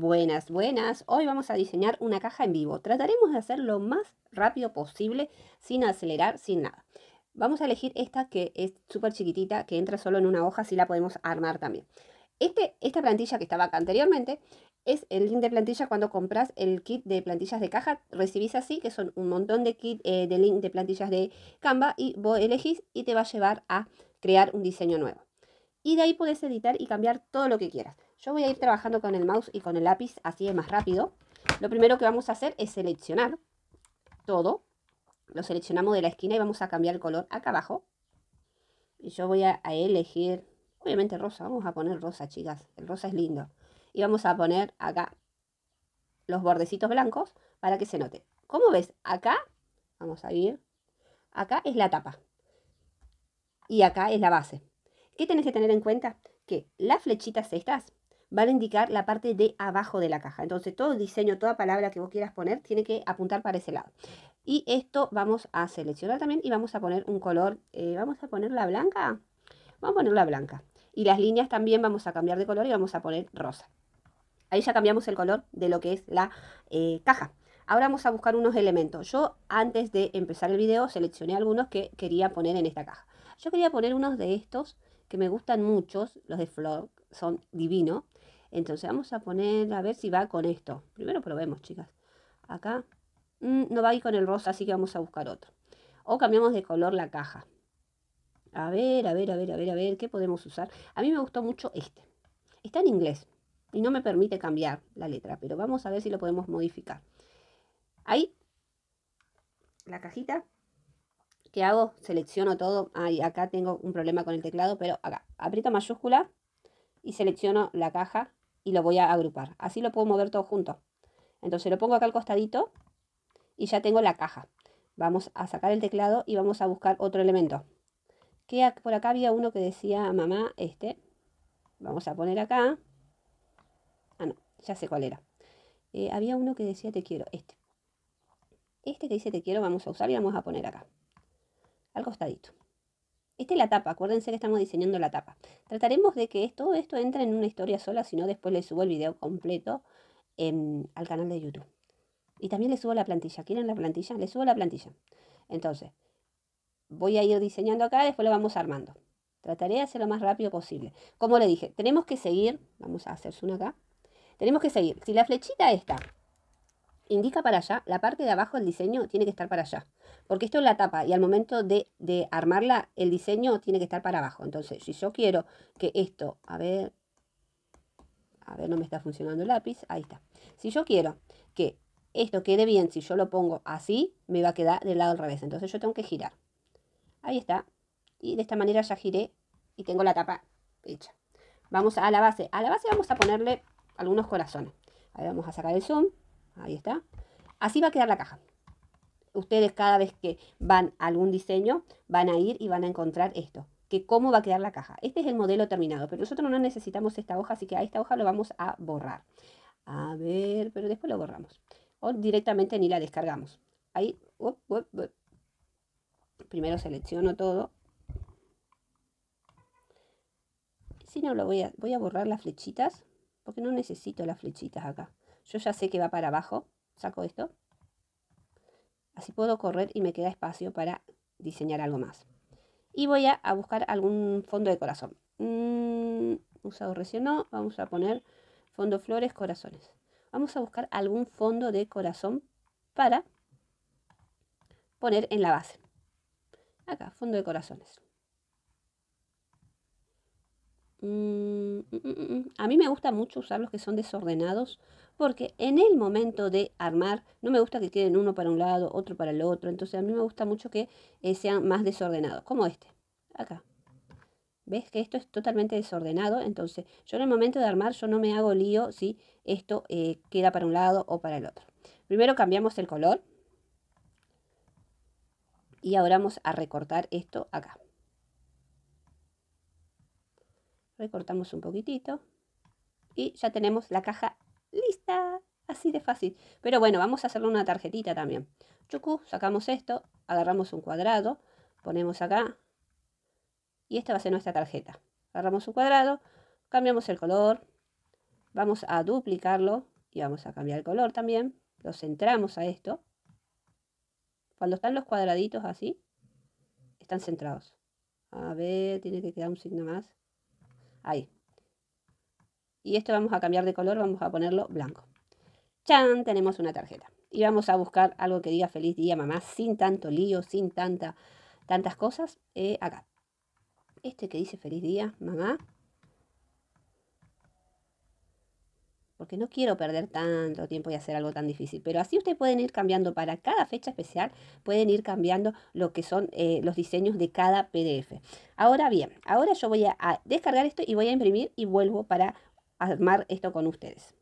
Buenas, buenas. Hoy vamos a diseñar una caja en vivo. Trataremos de hacerlo lo más rápido posible, sin acelerar, sin nada. Vamos a elegir esta que es súper chiquitita, que entra solo en una hoja, así la podemos armar también. Este, esta plantilla que estaba acá anteriormente es el link de plantilla cuando compras el kit de plantillas de caja. Recibís así, que son un montón de kit eh, de link de plantillas de Canva y vos elegís y te va a llevar a crear un diseño nuevo. Y de ahí puedes editar y cambiar todo lo que quieras. Yo voy a ir trabajando con el mouse y con el lápiz, así es más rápido. Lo primero que vamos a hacer es seleccionar todo. Lo seleccionamos de la esquina y vamos a cambiar el color acá abajo. Y yo voy a, elegir, obviamente rosa, vamos a poner rosa, chicas. El rosa es lindo. Y vamos a poner acá los bordecitos blancos para que se note. ¿Cómo ves, acá, vamos a ir, acá es la tapa y acá es la base. ¿Qué tenés que tener en cuenta? Que las flechitas estas van a indicar la parte de abajo de la caja. Entonces todo diseño, toda palabra que vos quieras poner tiene que apuntar para ese lado. Y esto vamos a seleccionar también y vamos a poner un color, eh, vamos a poner la blanca, vamos a ponerla blanca. Y las líneas también vamos a cambiar de color y vamos a poner rosa. Ahí ya cambiamos el color de lo que es la eh, caja. Ahora vamos a buscar unos elementos. Yo antes de empezar el video seleccioné algunos que quería poner en esta caja. Yo quería poner unos de estos que me gustan muchos, los de Flor, son divinos. Entonces vamos a poner, a ver si va con esto. Primero probemos, chicas. Acá mm, no va a ir con el rosa, así que vamos a buscar otro. O cambiamos de color la caja. A ver, a ver, a ver, a ver, a ver, ¿qué podemos usar? A mí me gustó mucho este. Está en inglés y no me permite cambiar la letra, pero vamos a ver si lo podemos modificar. Ahí, la cajita. ¿Qué hago? Selecciono todo. Ahí, acá tengo un problema con el teclado, pero acá. Aprieto mayúscula y selecciono la caja y lo voy a agrupar. Así lo puedo mover todo junto. Entonces lo pongo acá al costadito y ya tengo la caja. Vamos a sacar el teclado y vamos a buscar otro elemento. Que por acá había uno que decía mamá, este. Vamos a poner acá. Ah, no, ya sé cuál era. Eh, había uno que decía te quiero, este. Este que dice te quiero vamos a usar y vamos a poner acá. Al costadito. Esta es la tapa, acuérdense que estamos diseñando la tapa. Trataremos de que todo esto entre en una historia sola, si no después les subo el video completo em, al canal de YouTube. Y también les subo la plantilla. ¿Quieren la plantilla? Les subo la plantilla. Entonces, voy a ir diseñando acá, después lo vamos armando. Trataré de hacerlo lo más rápido posible. Como le dije, tenemos que seguir, vamos a hacer zoom acá, tenemos que seguir. Si la flechita está indica para allá, la parte de abajo del diseño tiene que estar para allá. Porque esto es la tapa y al momento de, armarla, el diseño tiene que estar para abajo. Entonces, si yo quiero que esto, a ver, a ver, no me está funcionando el lápiz, ahí está. Si yo quiero que esto quede bien, si yo lo pongo así, me va a quedar del lado al revés. Entonces yo tengo que girar. Ahí está. Y de esta manera ya giré y tengo la tapa hecha. Vamos a la base. A la base vamos a ponerle algunos corazones. Ahí vamos a sacar el zoom. Ahí está. Así va a quedar la caja. Ustedes cada vez que van a algún diseño van a ir y van a encontrar esto, que cómo va a quedar la caja. Este es el modelo terminado, pero nosotros no necesitamos esta hoja, así que a esta hoja lo vamos a borrar. A ver, pero después lo borramos. O directamente ni la descargamos. Ahí, primero selecciono todo. Si no, lo voy voy a borrar las flechitas, porque no necesito las flechitas acá. Yo ya sé que va para abajo. Saco esto. Así puedo correr y me queda espacio para diseñar algo más. Y voy a, buscar algún fondo de corazón. Mm, usado recién no. Vamos a poner fondo flores, corazones. Vamos a buscar algún fondo de corazón para poner en la base. Acá, fondo de corazones. Mm, mm, a mí me gusta mucho usar los que son desordenados porque en el momento de armar, no me gusta que queden uno para un lado, otro para el otro, entonces a mí me gusta mucho que eh, sean más desordenados, como este, acá. ¿Ves que esto es totalmente desordenado? Entonces yo en el momento de armar yo no me hago lío si esto eh, queda para un lado o para el otro. Primero cambiamos el color y ahora vamos a recortar esto acá. Recortamos un poquitito y ya tenemos la caja Así de fácil. Pero bueno, vamos a hacerle una tarjetita también. Chucu, sacamos esto, agarramos un cuadrado, ponemos acá. Y esta va a ser nuestra tarjeta. Agarramos un cuadrado, cambiamos el color. Vamos a duplicarlo y vamos a cambiar el color también. Lo centramos a esto. Cuando están los cuadraditos así, están centrados. A ver, tiene que quedar un signo más. Ahí. Y esto vamos a cambiar de color, vamos a ponerlo blanco chan, tenemos una tarjeta. Y vamos a buscar algo que diga feliz día mamá, sin tanto lío, sin tanta, tantas cosas, eh, acá. Este que dice feliz día mamá. Porque no quiero perder tanto tiempo y hacer algo tan difícil. Pero así ustedes pueden ir cambiando para cada fecha especial, pueden ir cambiando lo que son eh, los diseños de cada PDF. Ahora bien, ahora yo voy a descargar esto y voy a imprimir y vuelvo para armar esto con ustedes.